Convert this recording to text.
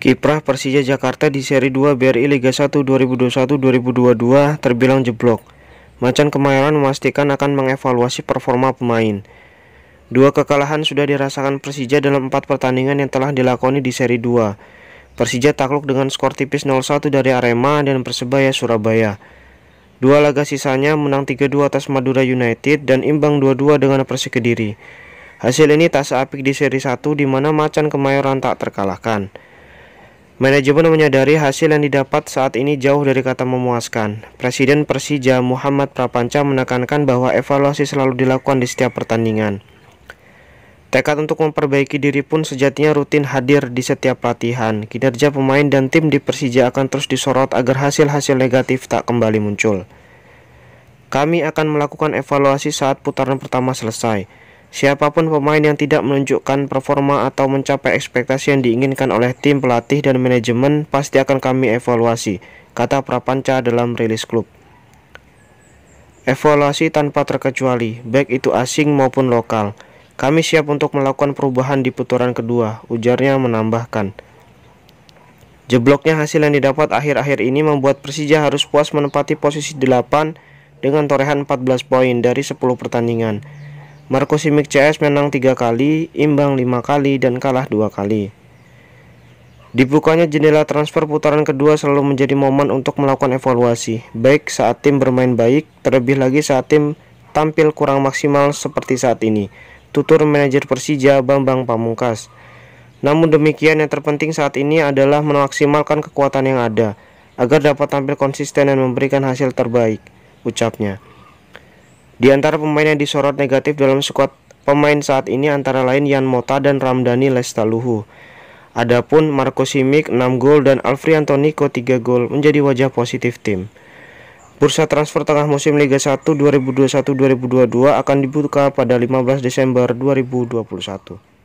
Kiprah Persija Jakarta di seri 2 BRI Liga 1 2021-2022 terbilang jeblok. Macan Kemayoran memastikan akan mengevaluasi performa pemain. Dua kekalahan sudah dirasakan Persija dalam empat pertandingan yang telah dilakoni di seri 2. Persija takluk dengan skor tipis 0-1 dari Arema dan Persebaya Surabaya. Dua laga sisanya menang 3-2 atas Madura United dan imbang 2-2 dengan Persik Kediri. Hasil ini tak seapik di seri 1 di mana Macan Kemayoran tak terkalahkan. Manajemen menyadari hasil yang didapat saat ini jauh dari kata memuaskan. Presiden Persija Muhammad Prapanca menekankan bahwa evaluasi selalu dilakukan di setiap pertandingan. Tekad untuk memperbaiki diri pun sejatinya rutin hadir di setiap latihan. Kinerja pemain dan tim di Persija akan terus disorot agar hasil-hasil negatif tak kembali muncul. Kami akan melakukan evaluasi saat putaran pertama selesai. Siapapun pemain yang tidak menunjukkan performa atau mencapai ekspektasi yang diinginkan oleh tim pelatih dan manajemen pasti akan kami evaluasi, kata Prapanca dalam rilis klub. Evaluasi tanpa terkecuali, baik itu asing maupun lokal. Kami siap untuk melakukan perubahan di putaran kedua, ujarnya menambahkan. Jebloknya hasil yang didapat akhir-akhir ini membuat Persija harus puas menempati posisi 8 dengan torehan 14 poin dari 10 pertandingan. Marco Simic CS menang 3 kali, imbang 5 kali, dan kalah 2 kali. Dibukanya jendela transfer putaran kedua selalu menjadi momen untuk melakukan evaluasi, baik saat tim bermain baik, terlebih lagi saat tim tampil kurang maksimal seperti saat ini. Tutur manajer Persija Bambang Pamungkas. Namun demikian yang terpenting saat ini adalah memaksimalkan kekuatan yang ada agar dapat tampil konsisten dan memberikan hasil terbaik, ucapnya. Di antara pemain yang disorot negatif dalam skuad pemain saat ini antara lain Yan Mota dan Ramdhani Lestaluhu. Adapun Marco Simic 6 gol dan Alfri Antonico 3 gol menjadi wajah positif tim. Bursa transfer tengah musim Liga 1 2021-2022 akan dibuka pada 15 Desember 2021.